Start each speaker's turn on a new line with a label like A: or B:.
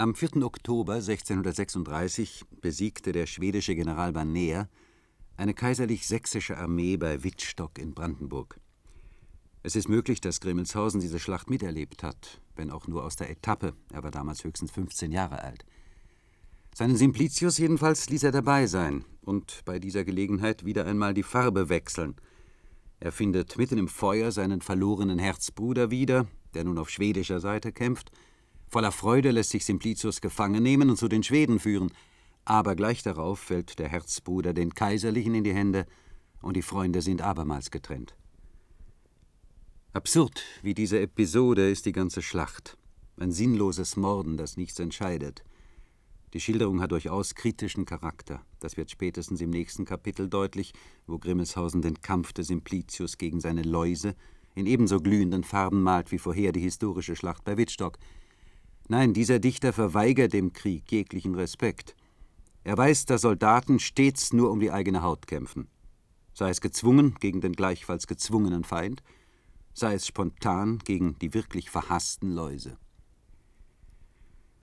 A: Am 4. Oktober 1636 besiegte der schwedische General van eine kaiserlich-sächsische Armee bei Wittstock in Brandenburg. Es ist möglich, dass Grimmelshausen diese Schlacht miterlebt hat, wenn auch nur aus der Etappe. Er war damals höchstens 15 Jahre alt. Seinen Simplicius jedenfalls ließ er dabei sein und bei dieser Gelegenheit wieder einmal die Farbe wechseln. Er findet mitten im Feuer seinen verlorenen Herzbruder wieder, der nun auf schwedischer Seite kämpft, Voller Freude lässt sich Simplicius gefangen nehmen und zu den Schweden führen. Aber gleich darauf fällt der Herzbruder den Kaiserlichen in die Hände und die Freunde sind abermals getrennt. Absurd wie diese Episode ist die ganze Schlacht. Ein sinnloses Morden, das nichts entscheidet. Die Schilderung hat durchaus kritischen Charakter. Das wird spätestens im nächsten Kapitel deutlich, wo Grimmelshausen den Kampf des Simplicius gegen seine Läuse in ebenso glühenden Farben malt wie vorher die historische Schlacht bei Wittstock. Nein, dieser Dichter verweigert dem Krieg jeglichen Respekt. Er weiß, dass Soldaten stets nur um die eigene Haut kämpfen. Sei es gezwungen gegen den gleichfalls gezwungenen Feind, sei es spontan gegen die wirklich verhassten Läuse.